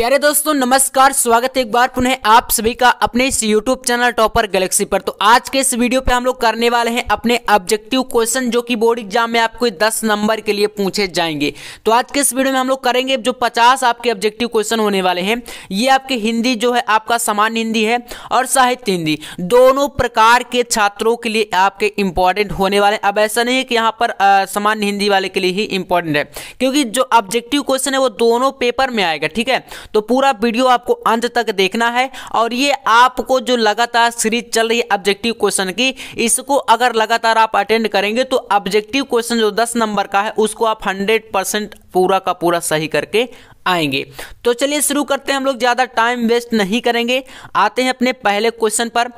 प्यारे दोस्तों नमस्कार स्वागत है एक बार पुनः आप सभी का अपने इस YouTube चैनल टॉपर गैलेक्सी पर तो आज के इस वीडियो पे हम लोग करने वाले हैं अपने ऑब्जेक्टिव क्वेश्चन जो कि बोर्ड एग्जाम में आपको 10 नंबर के लिए पूछे जाएंगे तो आज के इस वीडियो में हम लोग करेंगे जो 50 आपके ऑब्जेक्टिव क्वेश्चन होने वाले हैं ये आपके हिंदी जो है आपका सामान्य हिंदी है और साहित्य हिंदी दोनों प्रकार के छात्रों के लिए आपके इंपॉर्टेंट होने वाले अब ऐसा नहीं है कि यहाँ पर सामान्य हिंदी वाले के लिए ही इंपॉर्टेंट है क्योंकि जो ऑब्जेक्टिव क्वेश्चन है वो दोनों पेपर में आएगा ठीक है तो पूरा वीडियो आपको अंत तक देखना है और ये आपको जो लगातार सीरीज चल रही है ऑब्जेक्टिव क्वेश्चन की इसको अगर लगातार आप अटेंड करेंगे तो ऑब्जेक्टिव क्वेश्चन जो दस नंबर का है उसको आप हंड्रेड परसेंट पूरा का पूरा सही करके आएंगे तो चलिए शुरू करते हैं हम लोग ज़्यादा टाइम वेस्ट नहीं करेंगे आते हैं अपने पहले क्वेश्चन पर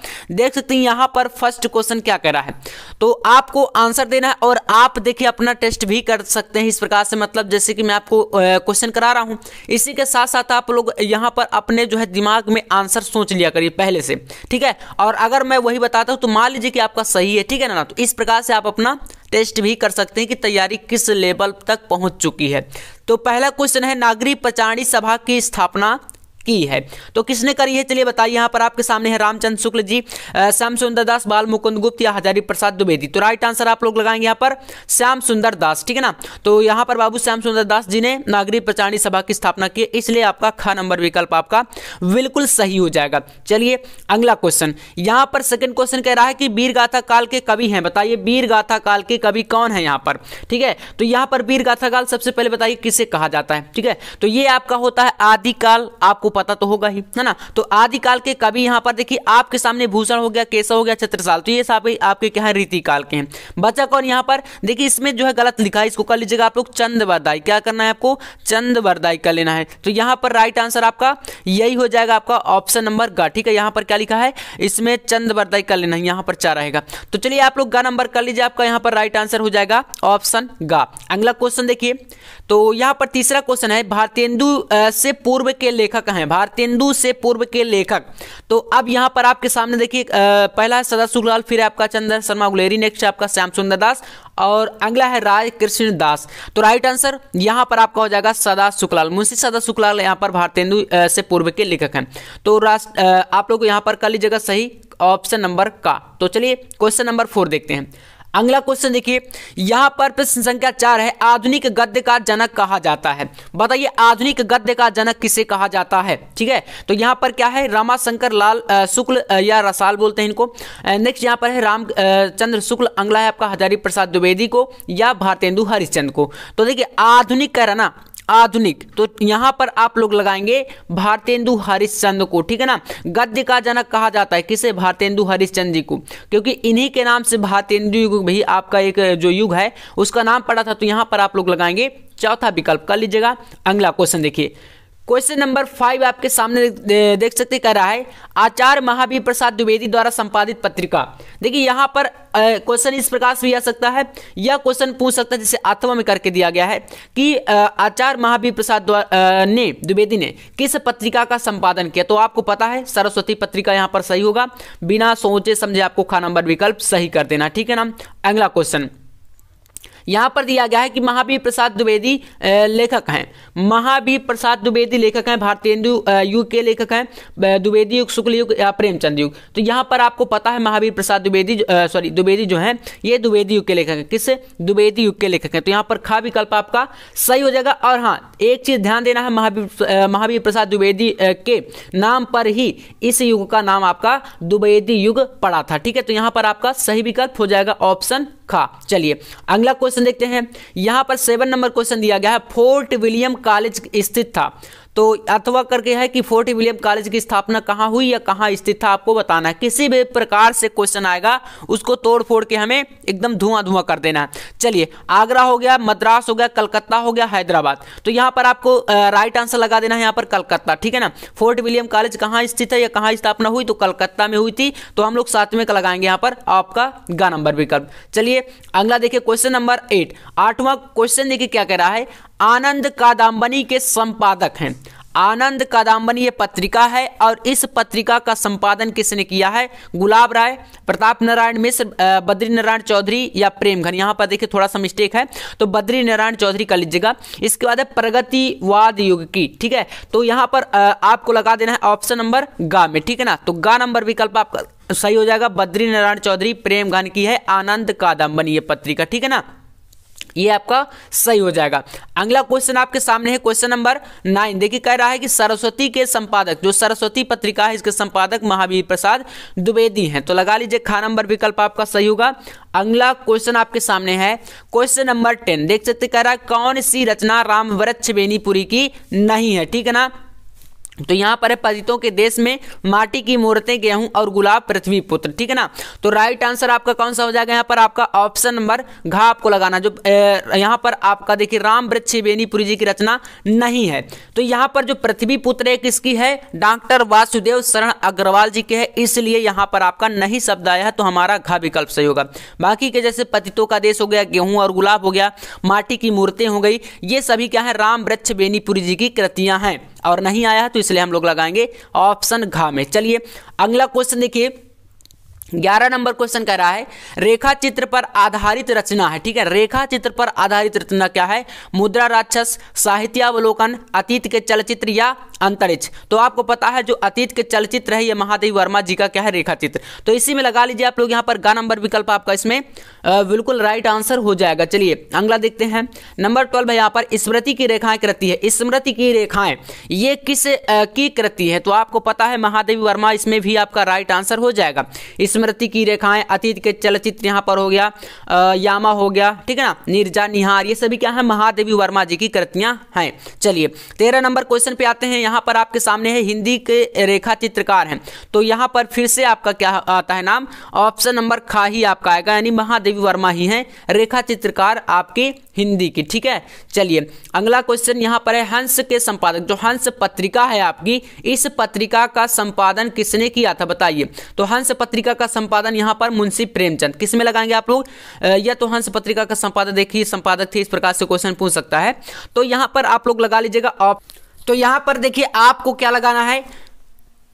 देख सकते हैं यहाँ पर फर्स्ट क्वेश्चन क्या कह रहा है तो आपको आंसर देना है और आप देखिए अपना टेस्ट भी कर सकते हैं इस प्रकार से मतलब जैसे कि मैं आपको क्वेश्चन करा रहा हूँ इसी के साथ साथ आप लोग यहाँ पर अपने जो है दिमाग में आंसर सोच लिया करिए पहले से ठीक है और अगर मैं वही बताता हूँ तो मान लीजिए कि आपका सही है ठीक है ना तो इस प्रकार से आप अपना टेस्ट भी कर सकते हैं कि तैयारी किस लेवल तक पहुंच चुकी है तो पहला क्वेश्चन है नागरी पचाणी सभा की स्थापना की है तो किसने करी है चलिए बताइए यहाँ पर आपके सामने है रामचंद्र शुक्ल जी श्याम सुंदर दास बाल मुकुंद गुप्त या हजारी प्रसाद द्विवेदी तो राइट आंसर आप लोग लगाएंगे यहाँ पर श्याम सुंदर दास ठीक है ना तो यहाँ पर बाबू श्याम सुंदर दास जी ने नागरी प्रचारणी सभा की स्थापना की इसलिए आपका ख नंबर विकल्प आपका बिल्कुल सही हो जाएगा चलिए अगला क्वेश्चन यहाँ पर सेकेंड क्वेश्चन कह रहा है कि वीर गाथा काल के कवि हैं बताइए वीर गाथा काल के कवि कौन है यहाँ पर ठीक है तो यहाँ पर वीर गाथा काल सबसे पहले बताइए किसे कहा जाता है ठीक है तो ये आपका होता है आदिकाल आपको पता तो होगा ही है ना तो आदिकाल के कवि यहाँ पर देखिए आपके सामने भूषण हो गया केशव हो गया छत्रसाल तो ये सब आपके क्या है रीतिकाल के हैं बच्चा कौन यहाँ पर देखिए इसमें जो है गलत लिखा है इसको कर लीजिएगा आप लोग चंद वरदाई क्या करना है आपको चंद वरदाई कर लेना है तो यहाँ पर राइट आंसर आपका यही हो जाएगा आपका ऑप्शन नंबर गा ठीक है यहाँ पर क्या लिखा है इसमें चंद वरदाई कर लेना है यहाँ पर चार रहेगा तो चलिए आप लोग गा नंबर कर लीजिए आपका यहाँ पर राइट आंसर हो जाएगा ऑप्शन गा अगला क्वेश्चन देखिए तो यहाँ पर तीसरा क्वेश्चन है भारतेंदु से पूर्व के लेखक हैं हैं भारतेंदु से पूर्व के लेखक तो अब यहाँ पर आपके सामने देखिए पहला है सदा सुखलाल फिर आपका चंद्र शर्मा गुलेरी नेक्स्ट आपका श्याम सुंदर दास और अगला है राय कृष्ण दास तो राइट आंसर यहाँ पर आपका हो जाएगा सदा सुखलाल मुंशी सदा सुखलाल यहाँ पर भारतेंदु से पूर्व के लेखक हैं तो राष्ट्र आप लोग यहाँ पर कर लीजिएगा सही ऑप्शन नंबर का तो चलिए क्वेश्चन नंबर फोर देखते हैं अगला क्वेश्चन देखिए यहाँ पर प्रश्न संख्या चार है आधुनिक गद्य का जनक कहा जाता है बताइए आधुनिक गद्य का जनक किसे कहा जाता है ठीक है तो यहाँ पर क्या है रामाशंकर लाल शुक्ल या रसाल बोलते हैं इनको नेक्स्ट यहाँ पर है रामचंद्र शुक्ल अंगला है आपका हजारी प्रसाद द्विवेदी को या भारतेंदु हरिश्चंद को तो देखिए आधुनिक का ना आधुनिक तो यहां पर आप लोग लगाएंगे भारतेंदु हरिश्चंद्र को ठीक है ना गद्य का जनक कहा जाता है किसे भारतेंदु हरिश्चंद्र जी को क्योंकि इन्हीं के नाम से भारतेंदु युग भी आपका एक जो युग है उसका नाम पड़ा था तो यहां पर आप लोग लगाएंगे चौथा विकल्प कर लीजिएगा अगला क्वेश्चन देखिए क्वेश्चन नंबर फाइव आपके सामने देख सकते कह रहा है आचार्य महावीर प्रसाद द्विवेदी द्वारा संपादित पत्रिका देखिए यहाँ पर क्वेश्चन इस प्रकार से भी आ सकता है या क्वेश्चन पूछ सकता है जिसे आत्मा में करके दिया गया है कि आचार्य महावीर प्रसाद ने द्विवेदी ने किस पत्रिका का संपादन किया तो आपको पता है सरस्वती पत्रिका यहाँ पर सही होगा बिना सोचे समझे आपको खा नंबर विकल्प सही कर देना ठीक है ना अगला क्वेश्चन यहां पर दिया गया है कि महावीर प्रसाद द्विवेदी लेखक हैं महावीर प्रसाद द्विवेदी लेखक हैं भारतेंदु युग के लेखक हैं द्विवेदी युग शुक्ल युग या प्रेमचंद युग तो यहां पर आपको पता है महावीर प्रसाद द्विवेदी सॉरी द्विवेदी जो है ये द्विवेदी युग के लेखक हैं किससे द्विवेदी युग के लेखक हैं तो यहां पर खा विकल्प आपका सही हो जाएगा और हाँ एक चीज ध्यान देना है महावीर महावीर प्रसाद द्विवेदी के नाम पर ही इस युग का नाम आपका द्विवेदी युग पड़ा था ठीक है तो यहां पर आपका सही विकल्प हो जाएगा ऑप्शन खा चलिए अगला क्वेश्चन क्वेश्चन देखते हैं यहां पर सेवन नंबर क्वेश्चन दिया गया है फोर्ट विलियम कॉलेज स्थित था तो अथवा करके है कि फोर्ट विलियम कॉलेज की स्थापना कहाँ हुई या कहाँ स्थित था आपको बताना है किसी भी प्रकार से क्वेश्चन आएगा उसको तोड़ फोड़ के हमें एकदम धुआं धुआं कर देना है चलिए आगरा हो गया मद्रास हो गया कलकत्ता हो गया हैदराबाद तो यहाँ पर आपको राइट आंसर लगा देना है यहाँ पर कलकत्ता ठीक है ना फोर्ट विलियम कॉलेज कहाँ स्थित है या कहाँ स्थापना हुई तो कलकत्ता में हुई थी तो हम लोग सातवें का लगाएंगे यहाँ पर आपका गा नंबर विकल्प चलिए अगला देखिए क्वेश्चन नंबर एट आठवां क्वेश्चन देखिए क्या कह रहा है आनंद कादम्बनी के संपादक हैं आनंद कादम्बनी ये पत्रिका है और इस पत्रिका का संपादन किसने किया है गुलाब राय प्रताप नारायण मिश्र बद्री नारायण चौधरी या प्रेमघन यहाँ पर देखिए थोड़ा सा मिस्टेक है तो बद्री नारायण चौधरी कर लीजिएगा इसके बाद है प्रगतिवाद युग की ठीक है तो यहाँ पर आपको लगा देना है ऑप्शन नंबर गा में ठीक है ना तो गा नंबर विकल्प आपका सही हो जाएगा बद्री नारायण चौधरी प्रेमघन की है आनंद कादम्बनी ये पत्रिका ठीक है ना ये आपका सही हो जाएगा अगला क्वेश्चन आपके सामने है क्वेश्चन नंबर नाइन देखिए कह रहा है कि सरस्वती के संपादक जो सरस्वती पत्रिका है इसके संपादक महावीर प्रसाद द्विवेदी हैं तो लगा लीजिए खा नंबर विकल्प आपका सही होगा अगला क्वेश्चन आपके सामने है क्वेश्चन नंबर टेन देख सकते कह रहा है कौन सी रचना राम वृक्ष बेनीपुरी की नहीं है ठीक है ना तो यहाँ पर है पतितों के देश में माटी की मूर्तें गेहूं और गुलाब पृथ्वी पुत्र ठीक है ना तो राइट आंसर आपका कौन सा हो जाएगा यहाँ पर आपका ऑप्शन नंबर घा आपको लगाना जो यहाँ पर आपका देखिए राम वृक्ष बेनीपुरी जी की रचना नहीं है तो यहाँ पर जो पृथ्वी पुत्र है किसकी है डॉक्टर वासुदेव शरण अग्रवाल जी के है इसलिए यहाँ पर आपका नहीं शब्द आया है तो हमारा घा विकल्प सही होगा बाकी के जैसे पतितों का देश हो गया गेहूं और गुलाब हो गया माटी की मूर्तें हो गई ये सभी क्या है राम वृक्ष बेनीपुरी जी की कृतियां हैं और नहीं आया है तो इसलिए हम लोग लगाएंगे ऑप्शन घा में चलिए अगला क्वेश्चन देखिए ग्यारह नंबर क्वेश्चन कह रहा है रेखा चित्र पर आधारित रचना है ठीक है रेखा चित्र पर आधारित रचना क्या है मुद्रा राक्षस साहित्यावलोकन अतीत के चलचित्र या अंतरिक्ष तो आपको पता है जो अतीत के चलचित्र है ये महादेव वर्मा जी का क्या है रेखा चित्र तो इसी में लगा लीजिए आप लोग यहाँ पर गा नंबर विकल्प आपका इसमें बिल्कुल राइट आंसर हो जाएगा चलिए अगला देखते हैं नंबर ट्वेल्व है यहाँ पर स्मृति की रेखाएं कृति है स्मृति की रेखाएं ये किस की कृति है तो आपको पता है महादेवी वर्मा इसमें भी आपका राइट आंसर हो जाएगा स्मृति की रेखाएं अतीत के चलचित्र यहाँ पर हो गया यामा हो गया ठीक है ना निर्जा निहार ये सभी क्या है महादेवी वर्मा जी की कृतियां हैं चलिए तेरह नंबर क्वेश्चन पे आते हैं यहाँ यहाँ पर आपके सामने है हिंदी के रेखा चित्रकार हैं तो यहाँ पर फिर से आपका क्या आता है नाम ऑप्शन नंबर खा ही आपका आएगा यानी महादेवी वर्मा ही हैं रेखा चित्रकार आपके हिंदी की ठीक है चलिए अगला क्वेश्चन यहाँ पर है हंस के संपादक जो हंस पत्रिका है आपकी इस पत्रिका का संपादन किसने किया था बताइए तो हंस पत्रिका का संपादन यहाँ पर मुंशी प्रेमचंद किस में लगाएंगे आप लोग या तो हंस पत्रिका का संपादक देखिए संपादक थे इस प्रकार से क्वेश्चन पूछ सकता है तो यहाँ पर आप लोग लगा लीजिएगा ऑप्शन तो यहां पर देखिए आपको क्या लगाना है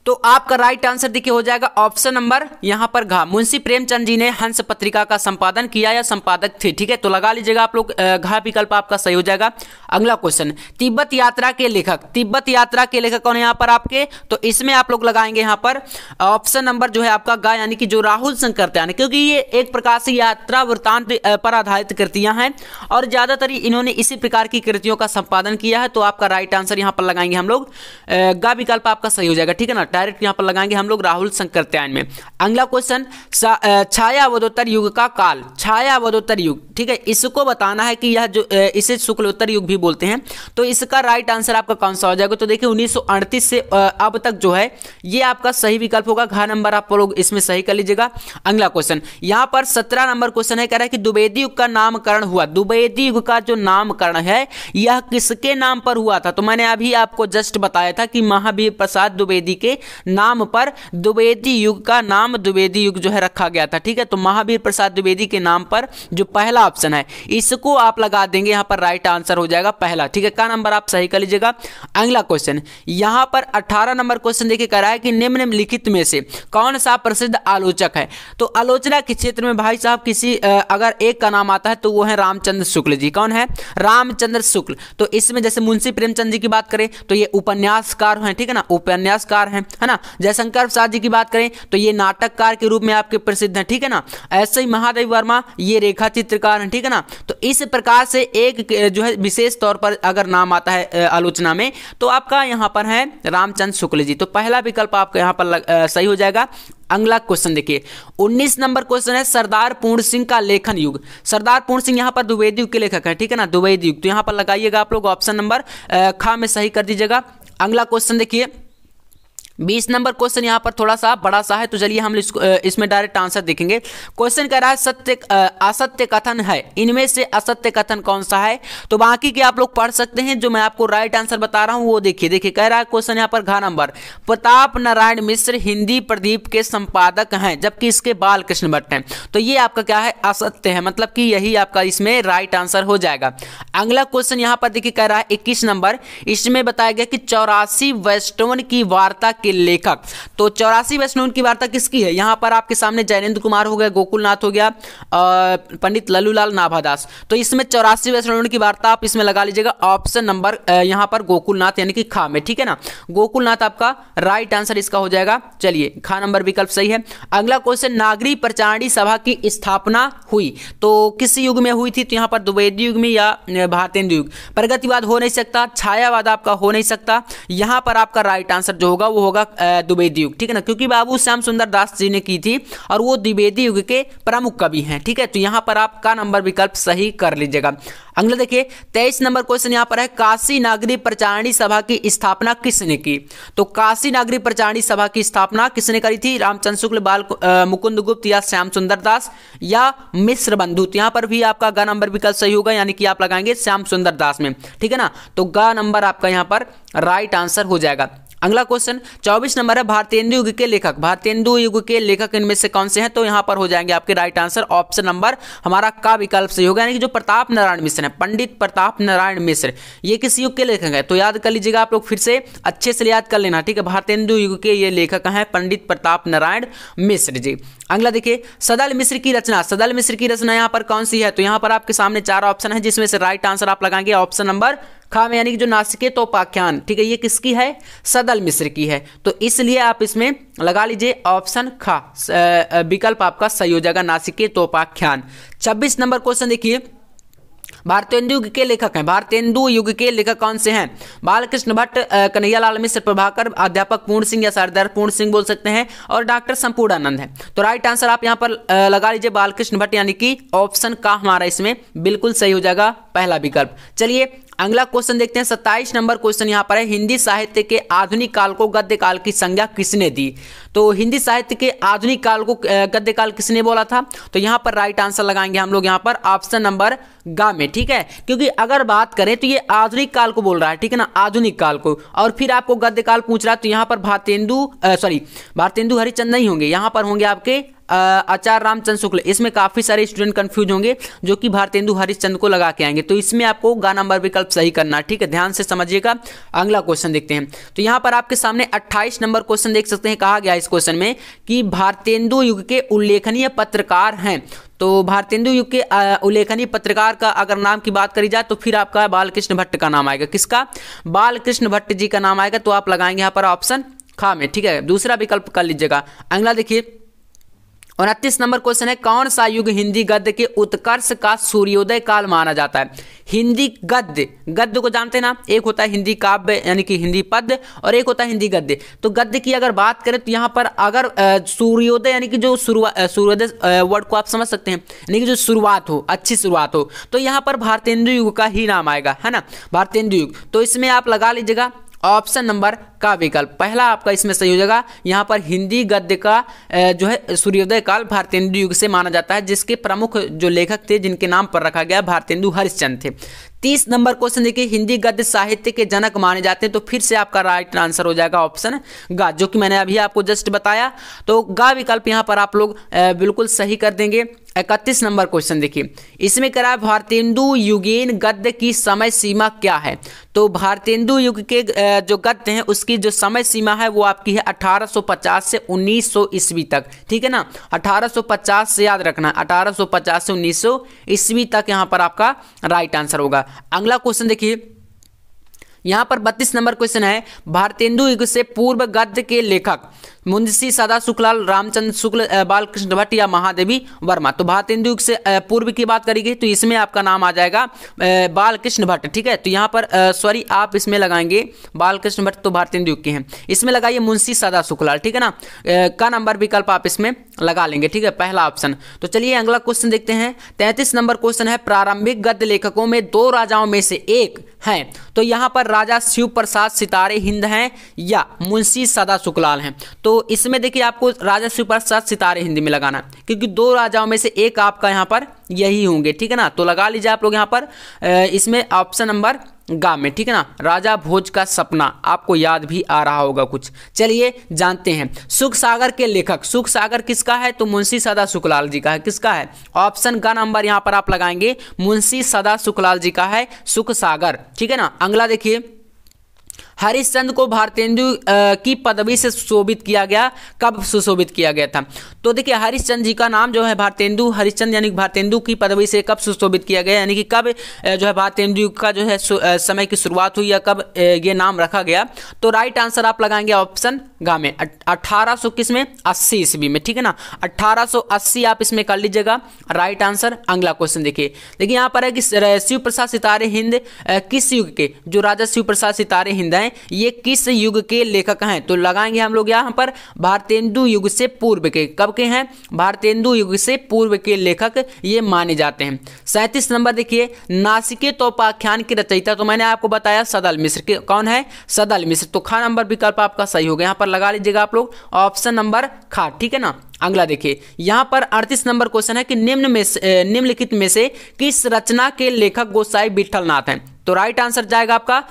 तो आपका राइट आंसर देखिए हो जाएगा ऑप्शन नंबर यहाँ पर घा मुंशी प्रेमचंद जी ने हंस पत्रिका का संपादन किया या संपादक थे ठीक है तो लगा लीजिएगा आप लोग घा विकल्प आपका सही हो जाएगा अगला क्वेश्चन तिब्बत यात्रा के लेखक तिब्बत यात्रा के लेखक कौन है यहाँ पर आपके तो इसमें आप लोग लगाएंगे यहाँ पर ऑप्शन नंबर जो है आपका गा यानी कि जो राहुल शंकर त्यान क्योंकि ये एक प्रकार से यात्रा वृत्तांत पर आधारित कृतियां हैं और ज्यादातर इन्होंने इसी प्रकार की कृतियों का संपादन किया है तो आपका राइट आंसर यहाँ पर लगाएंगे हम लोग गा विकल्प आपका सही हो जाएगा ठीक है ना डायरेक्ट यहाँ पर लगाएंगे हम लोग राहुल शंकरत्यायन में अगला क्वेश्चन छाया वधोत्तर युग का काल छाया वधोत्तर युग ठीक है इसको बताना है कि यह जो इसे शुक्लोत्तर युग भी बोलते हैं तो इसका राइट आंसर आपका कौन सा हो जाएगा तो देखिए उन्नीस से अब तक जो है ये आपका सही विकल्प होगा घर नंबर आप लोग इसमें सही कर लीजिएगा अगला क्वेश्चन यहाँ पर सत्रह नंबर क्वेश्चन है कह रहा है कि द्विवेदी युग का नामकरण हुआ द्विवेदी युग का जो नामकरण है यह किसके नाम पर हुआ था तो मैंने अभी आपको जस्ट बताया था कि महावीर प्रसाद द्विवेदी के नाम पर द्विवेदी युग का नाम द्विवेदी युग जो है रखा गया था ठीक है तो महावीर प्रसाद द्विवेदी के नाम पर जो पहला ऑप्शन है इसको आप लगा देंगे यहां पर राइट आंसर हो जाएगा पहला ठीक है का नंबर आप सही कर लीजिएगा अगला क्वेश्चन यहां पर अठारह नंबर क्वेश्चन देखिए कह रहा है कि लिखित में से कौन सा प्रसिद्ध आलोचक है तो आलोचना के क्षेत्र में भाई साहब किसी अगर एक का नाम आता है तो वो है रामचंद्र शुक्ल जी कौन है रामचंद्र शुक्ल तो इसमें जैसे मुंशी प्रेमचंद जी की बात करें तो ये उपन्यासकार हैं ठीक है ना उपन्यासकार हैं है ना जयशंकर प्रसाद जी की बात करें तो ये नाटककार के रूप में आपके प्रसिद्ध हैं ठीक है ना ऐसे ही महादेव वर्मा ये रेखा चित्रकार हैं ठीक है ना तो इस प्रकार से एक जो है विशेष तौर पर अगर नाम आता है आलोचना में तो आपका यहाँ पर है रामचंद्र शुक्ल जी तो पहला विकल्प आपका यहाँ पर लग, आ, सही हो जाएगा अगला क्वेश्चन देखिए 19 नंबर क्वेश्चन है सरदार पूर्ण सिंह का लेखन युग सरदार पूर्ण सिंह यहाँ पर द्विवेदी युग के लेखक है ठीक है ना द्विवेदी युग तो यहाँ पर लगाइएगा आप लोग ऑप्शन नंबर खा में सही कर दीजिएगा अगला क्वेश्चन देखिए बीस नंबर क्वेश्चन यहाँ पर थोड़ा सा बड़ा सा है तो चलिए हम इसमें डायरेक्ट आंसर देखेंगे क्वेश्चन कह रहा है सत्य असत्य कथन है इनमें से असत्य कथन कौन सा है तो बाकी के आप लोग पढ़ सकते हैं जो मैं आपको राइट आंसर बता रहा हूँ वो देखिए देखिए कह रहा है क्वेश्चन यहाँ पर घा नंबर प्रताप नारायण मिश्र हिंदी प्रदीप के संपादक हैं जबकि इसके बाल कृष्ण भट्ट हैं तो ये आपका क्या है असत्य है मतलब कि यही आपका इसमें राइट आंसर हो जाएगा अगला क्वेश्चन यहाँ पर देखिए कह रहा है इक्कीस नंबर इसमें बताया गया कि चौरासी वेस्टोन की वार्ता के लेखक तो चौरासी वैष्णव उनकी वार्ता किसकी है यहाँ पर आपके सामने जैनेन्द्र कुमार हो गया गोकुलनाथ हो गया पंडित ललूलाल नाभादास तो इसमें चौरासी वैष्णव की वार्ता आप इसमें लगा लीजिएगा ऑप्शन नंबर यहाँ पर गोकुलनाथ यानी कि खा में ठीक है ना गोकुलनाथ आपका राइट आंसर इसका हो जाएगा चलिए खा नंबर विकल्प सही है अगला क्वेश्चन नागरी प्रचारणी सभा की स्थापना हुई तो किस युग में हुई थी तो यहाँ पर द्विवेदी युग में या भारतेंद्र युग प्रगतिवाद हो नहीं सकता छायावाद आपका हो नहीं सकता यहाँ पर आपका राइट आंसर जो होगा वो होगा होगा द्विवेदी युग ठीक है ना क्योंकि बाबू श्याम सुंदर दास जी ने की थी और वो द्विवेदी युग के प्रमुख कवि हैं ठीक है तो यहाँ पर आपका नंबर विकल्प सही कर लीजिएगा अगला देखिए तेईस नंबर क्वेश्चन यहाँ पर है काशी नागरी प्रचारणी सभा की स्थापना किसने की तो काशी नागरी प्रचारणी सभा की स्थापना किसने करी थी रामचंद्र शुक्ल बाल मुकुंद गुप्त या श्याम सुंदर दास या मिश्र बंधु तो यहाँ पर भी आपका ग नंबर विकल्प सही होगा यानी कि आप लगाएंगे श्याम सुंदर दास में ठीक है ना तो ग नंबर आपका यहाँ पर राइट आंसर हो जाएगा अगला क्वेश्चन चौबीस नंबर है भारतेंदु युग के लेखक भारतेंदु युग के लेखक इनमें से कौन से हैं तो यहाँ पर हो जाएंगे आपके राइट आंसर ऑप्शन नंबर हमारा का विकल्प सही होगा यानी कि जो प्रताप नारायण मिश्र है पंडित प्रताप नारायण मिश्र ये किस युग के लेखक है तो याद कर लीजिएगा आप लोग फिर से अच्छे से याद कर लेना ठीक है भारतेंदु युग के ये लेखक हैं पंडित प्रताप नारायण मिश्र जी अगला देखिए सदल मिश्र की रचना सदल मिश्र की रचना यहाँ पर कौन सी है तो यहाँ पर आपके सामने चार ऑप्शन है जिसमें से राइट आंसर आप लगाएंगे ऑप्शन नंबर खाम यानी कि जो नासिके तोपाख्यान ठीक है ये किसकी है सदल मिश्र की है तो इसलिए आप इसमें लगा लीजिए ऑप्शन खा विकल्प आपका सही हो जाएगा नासिके तोपाख्यान छब्बीस नंबर क्वेश्चन देखिए भारतेंदु युग के लेखक हैं भारतेंदु युग के लेखक कौन से हैं बालकृष्ण भट्ट कन्हैयालाल मिश्र प्रभाकर अध्यापक पूर्ण सिंह या सरदार पूर्ण सिंह बोल सकते हैं और डॉक्टर संपूर्णानंद है तो राइट आंसर आप यहाँ पर लगा लीजिए बालकृष्ण भट्ट यानी कि ऑप्शन का हमारा इसमें बिल्कुल सही हो जाएगा पहला विकल्प चलिए अगला क्वेश्चन देखते हैं सत्ताईस नंबर क्वेश्चन यहाँ पर है हिंदी साहित्य के आधुनिक काल को गद्य काल की संज्ञा किसने दी तो हिंदी साहित्य के आधुनिक काल को गद्य काल किसने बोला था तो यहाँ पर राइट आंसर लगाएंगे हम लोग यहाँ पर ऑप्शन नंबर गा में ठीक है क्योंकि अगर बात करें तो ये आधुनिक काल को बोल रहा है ठीक है ना आधुनिक काल को और फिर आपको गद्य काल पूछ रहा है तो यहाँ पर भारतेंदु सॉरी भारतेंदु हरिचंद नहीं होंगे यहाँ पर होंगे आपके आचार्य रामचंद्र शुक्ल इसमें काफ़ी सारे स्टूडेंट कंफ्यूज होंगे जो कि भारतेंदु हरिश्चंद को लगा के आएंगे तो इसमें आपको गा नंबर विकल्प सही करना ठीक है ध्यान से समझिएगा अगला क्वेश्चन देखते हैं तो यहां पर आपके सामने अट्ठाईस नंबर क्वेश्चन देख सकते हैं कहा गया इस क्वेश्चन में कि भारतेंदु युग के उल्लेखनीय पत्रकार हैं तो भारतेंदु युग के उल्लेखनीय पत्रकार का अगर नाम की बात करी जाए तो फिर आपका बालकृष्ण भट्ट का नाम आएगा किसका बालकृष्ण भट्ट जी का नाम आएगा तो आप लगाएंगे यहाँ पर ऑप्शन खा में ठीक है दूसरा विकल्प कर लीजिएगा अगला देखिए उनतीस नंबर क्वेश्चन है कौन सा युग हिंदी गद्य के उत्कर्ष का सूर्योदय काल माना जाता है हिंदी गद्य गद्य को जानते ना एक होता है हिंदी काव्य यानी कि हिंदी पद्य और एक होता है हिंदी गद्य तो गद्य की अगर बात करें तो यहाँ पर अगर सूर्योदय यानी कि जो शुरुआत सूर्योदय वर्ड को आप समझ सकते हैं यानी कि जो शुरुआत हो अच्छी शुरुआत हो तो यहाँ पर भारतेंदु युग का ही नाम आएगा है ना भारतेंदु युग तो इसमें आप लगा लीजिएगा ऑप्शन नंबर का विकल्प पहला आपका इसमें सही हो जाएगा यहाँ पर हिंदी गद्य का जो है सूर्योदय काल भारतेंदु युग से माना जाता है जिसके प्रमुख जो लेखक थे जिनके नाम पर रखा गया भारतेंदु हरिश्चंद थे तीस नंबर क्वेश्चन देखिए हिंदी गद्य साहित्य के जनक माने जाते हैं तो फिर से आपका राइट आंसर हो जाएगा ऑप्शन गा जो कि मैंने अभी आपको जस्ट बताया तो गा विकल्प यहाँ पर आप लोग बिल्कुल सही कर देंगे इकतीस नंबर क्वेश्चन देखिए इसमें करा भारतेंदु युगेन गद्य की समय सीमा क्या है तो भारतेंदु युग के जो गद्य हैं उसकी जो समय सीमा है वो आपकी है 1850 से 1900 सौ ईस्वी तक ठीक है ना 1850 से याद रखना 1850 से 1900 सौ ईस्वी तक यहाँ पर आपका राइट आंसर होगा अगला क्वेश्चन देखिए यहाँ पर 32 नंबर क्वेश्चन है भारतेंदु युग से पूर्व गद्य के लेखक मुंशी सदा शुक्लाल रामचंद्र शुक्ल बालकृष्ण भट्ट या महादेवी वर्मा तो भारतेंदु से पूर्व की बात करी गई तो इसमें आपका नाम आ जाएगा बालकृष्ण भट्ट ठीक है तो यहाँ पर सॉरी आप इसमें लगाएंगे बालकृष्ण भट्ट तो भारतेंदु के हैं इसमें लगाइए मुंशी सदा शुक्लाल ठीक है ना का नंबर विकल्प आप इसमें लगा लेंगे ठीक है पहला ऑप्शन तो चलिए अगला क्वेश्चन देखते हैं तैंतीस नंबर क्वेश्चन है प्रारंभिक गद्य लेखकों में दो राजाओं में से एक है तो यहाँ पर राजा शिव प्रसाद सितारे हिंद हैं या मुंशी सदा शुक्लाल हैं तो इसमें देखिए आपको राजा सुपर सात सितारे हिंदी में लगाना क्योंकि दो राजाओं में से एक आपका यहाँ पर यही होंगे ठीक है ना तो लगा लीजिए आप लोग यहाँ पर इसमें ऑप्शन नंबर गा में ठीक है ना राजा भोज का सपना आपको याद भी आ रहा होगा कुछ चलिए जानते हैं सुख सागर के लेखक सुख सागर किसका है तो मुंशी सदा सुखलाल जी का है किसका है ऑप्शन का नंबर यहाँ पर आप लगाएंगे मुंशी सदा सुखलाल जी का है सुख सागर ठीक है ना अगला देखिए हरिश्चंद को भारतेंदु की पदवी से सुशोभित किया गया कब सुशोभित किया गया था तो देखिए हरिश्चंद जी का नाम जो है भारतेंदु हरिश्चंद यानी भारतेंदु की पदवी से कब सुशोभित किया गया यानी कि कब जो है भारतेंदु का जो है समय की शुरुआत हुई या कब ये नाम रखा गया तो राइट आंसर आप लगाएंगे ऑप्शन गा में अट्ठारह सौ किस में अस्सी ईस्वी में ठीक है ना अट्ठारह सौ अस्सी आप इसमें कर लीजिएगा राइट आंसर अगला क्वेश्चन देखिए देखिए यहाँ पर है कि शिव प्रसाद सितारे हिंद किस युग के जो राजा शिव प्रसाद सितारे हिंद हैं ये किस युग के लेखक हैं तो लगाएंगे हम लोग यहाँ पर भारतेंदु युग से पूर्व के कब के हैं भारतेंदु युग से पूर्व के लेखक ये माने जाते हैं सैंतीस नंबर देखिए नासिके तोपाख्यान की रचयिता तो मैंने आपको बताया सदल मिश्र के कौन है सदल मिश्र तो खा नंबर विकल्प आपका सही हो गया यहाँ पर लगा लीजिएगा आप लोग ऑप्शन नंबर खा ठीक है ना अगला देखिए यहाँ पर अड़तीस नंबर क्वेश्चन है कि निम्न में निम्नलिखित में से किस रचना के लेखक गोसाई विठल हैं तो राइट आंसर जाएगा आपका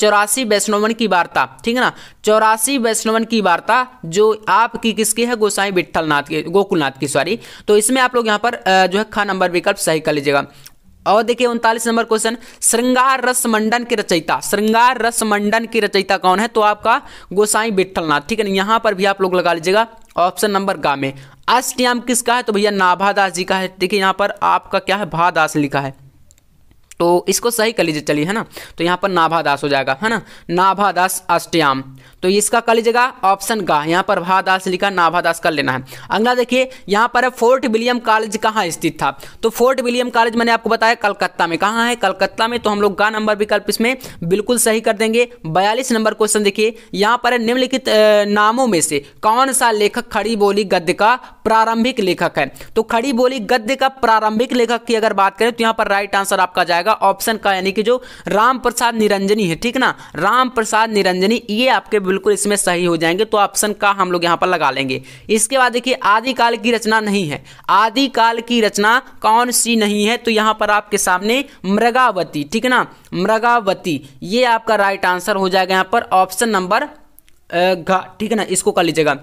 चौरासी वैष्णवन की वार्ता ठीक है ना चौरासी वैष्णवन की वार्ता जो आपकी किसकी है गोसाई विठलनाथ की गोकुलनाथ की सॉरी तो इसमें आप लोग यहाँ पर जो है खा नंबर विकल्प सही कर लीजिएगा और देखिए उनतालीस नंबर क्वेश्चन श्रृंगार रस मंडन की रचयिता श्रृंगार रस मंडन की रचयिता कौन है तो आपका गोसाई विट्ठलनाथ ठीक है यहाँ पर भी आप लोग लगा लीजिएगा ऑप्शन नंबर गा में अष्टयाम किसका है तो भैया नाभादास जी का है देखिए यहाँ पर आपका क्या है भादास लिखा है तो इसको सही कर लीजिए चलिए है ना तो यहाँ पर नाभादास हो जाएगा है ना नाभादास अष्टयाम तो इसका कर लीजिएगा ऑप्शन का यहाँ पर भादास लिखा नाभादास कर लेना है अगला देखिए यहाँ पर फोर्ट विलियम कॉलेज कहाँ स्थित था तो फोर्ट विलियम कॉलेज मैंने आपको बताया कलकत्ता में कहाँ है कलकत्ता में तो हम लोग गा नंबर विकल्प इसमें बिल्कुल सही कर देंगे बयालीस नंबर क्वेश्चन देखिए यहाँ पर निम्नलिखित नामों में से कौन सा लेखक खड़ी बोली गद्य का प्रारंभिक लेखक है तो खड़ी बोली गद्य का प्रारंभिक लेखक की अगर बात करें तो यहाँ पर राइट आंसर आपका जाएगा जाएगा ऑप्शन का यानी कि जो राम प्रसाद निरंजनी है ठीक ना राम प्रसाद निरंजनी ये आपके बिल्कुल इसमें सही हो जाएंगे तो ऑप्शन का हम लोग यहाँ पर लगा लेंगे इसके बाद देखिए आदिकाल की रचना नहीं है आदिकाल की रचना कौन सी नहीं है तो यहाँ पर आपके सामने मृगावती ठीक ना मृगावती ये आपका राइट आंसर हो जाएगा यहाँ पर ऑप्शन नंबर घा ठीक है ना इसको कर लीजिएगा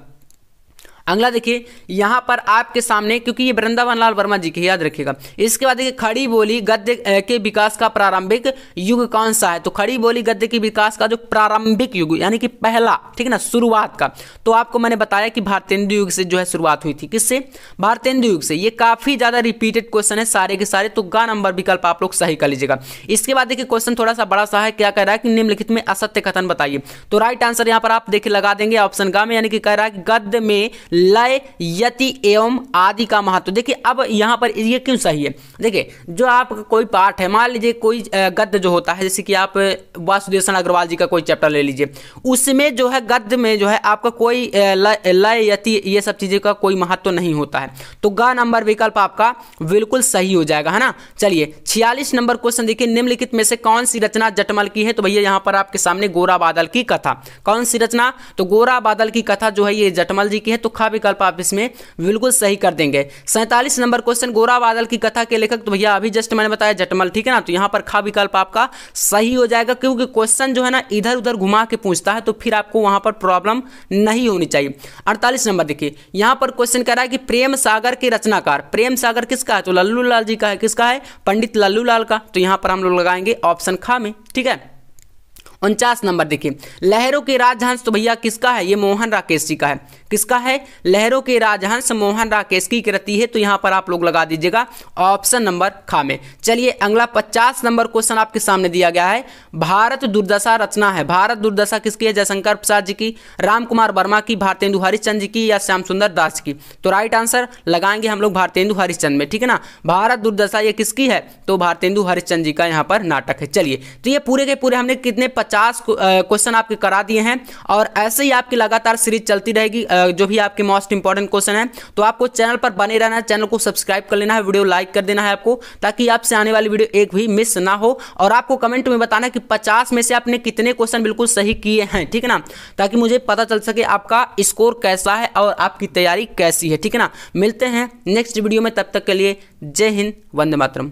अगला देखिए यहाँ पर आपके सामने क्योंकि ये वृंदावन लाल वर्मा जी के याद रखिएगा इसके बाद देखिए खड़ी बोली गद्य के विकास का प्रारंभिक युग कौन सा है तो खड़ी बोली गद्य के विकास का जो प्रारंभिक युग यानी कि पहला ठीक है ना शुरुआत का तो आपको मैंने बताया कि भारतेंदु युग से जो है शुरुआत हुई थी किससे भारतेंदु युग से ये काफी ज्यादा रिपीटेड क्वेश्चन है सारे के सारे तो गा नंबर विकल्प आप लोग सही कर लीजिएगा इसके बाद देखिए क्वेश्चन थोड़ा सा बड़ा सा है क्या कह रहा है कि निम्नलिखित में असत्य कथन बताइए तो राइट आंसर यहाँ पर आप देखिए लगा देंगे ऑप्शन गा में यानी कि कह रहा है गद्य में लय यति एवं आदि का महत्व देखिए अब यहाँ पर ये क्यों सही है देखिए जो आप कोई पाठ है मान लीजिए कोई गद्य जो होता है जैसे कि आप वासुदेवसन अग्रवाल जी का कोई चैप्टर ले लीजिए उसमें जो है गद्य में जो है आपका कोई लय यति ये सब चीज़ें का कोई महत्व नहीं होता है तो ग नंबर विकल्प आपका बिल्कुल सही हो जाएगा है ना चलिए छियालीस नंबर क्वेश्चन देखिए निम्नलिखित में से कौन सी रचना जटमल की है तो भैया यहाँ पर आपके सामने गोरा बादल की कथा कौन सी रचना तो गोरा बादल की कथा जो है ये जटमल जी की है तो चौथा विकल्प आप इसमें बिल्कुल सही कर देंगे सैंतालीस नंबर क्वेश्चन गोरा बादल की कथा के लेखक तो भैया अभी जस्ट मैंने बताया जटमल ठीक है ना तो यहाँ पर खा विकल्प आपका सही हो जाएगा क्योंकि क्वेश्चन जो है ना इधर उधर घुमा के पूछता है तो फिर आपको वहाँ पर प्रॉब्लम नहीं होनी चाहिए अड़तालीस नंबर देखिए यहाँ पर क्वेश्चन कह रहा है कि प्रेम सागर के रचनाकार प्रेम सागर किसका है तो लल्लू लाल जी का है किसका है पंडित लल्लू लाल का तो यहाँ पर हम लोग लगाएंगे ऑप्शन खा में ठीक है उनचास नंबर देखिए लहरों के राजहंस तो भैया किसका है ये मोहन राकेश जी का है किसका है लहरों के राजहंस मोहन राकेश की कृति है तो यहां पर आप लोग लगा दीजिएगा ऑप्शन नंबर खा में चलिए अगला पचास नंबर क्वेश्चन आपके सामने दिया गया है भारत दुर्दशा रचना है भारत दुर्दशा किसकी है जयशंकर प्रसाद जी की राम कुमार वर्मा की भारतेंदु हरिश्चंद जी की या श्याम सुंदर दास की तो राइट आंसर लगाएंगे हम लोग भारतेंदु हरिश्चंद में ठीक है ना भारत दुर्दशा ये किसकी है तो भारतेंदु हरिश्चंद जी का यहाँ पर नाटक है चलिए तो ये पूरे के पूरे हमने कितने पचास क्वेश्चन आपके करा दिए हैं और ऐसे ही आपकी लगातार सीरीज चलती रहेगी जो भी आपके मोस्ट इंपॉर्टेंट क्वेश्चन है तो आपको चैनल पर बने रहना है चैनल को सब्सक्राइब कर लेना है वीडियो लाइक कर देना है आपको ताकि आपसे आने वाली वीडियो एक भी मिस ना हो और आपको कमेंट में बताना कि पचास में से आपने कितने क्वेश्चन बिल्कुल सही किए हैं ठीक है ना ताकि मुझे पता चल सके आपका स्कोर कैसा है और आपकी तैयारी कैसी है ठीक है ना मिलते हैं नेक्स्ट वीडियो में तब तक के लिए जय हिंद वंदे मातरम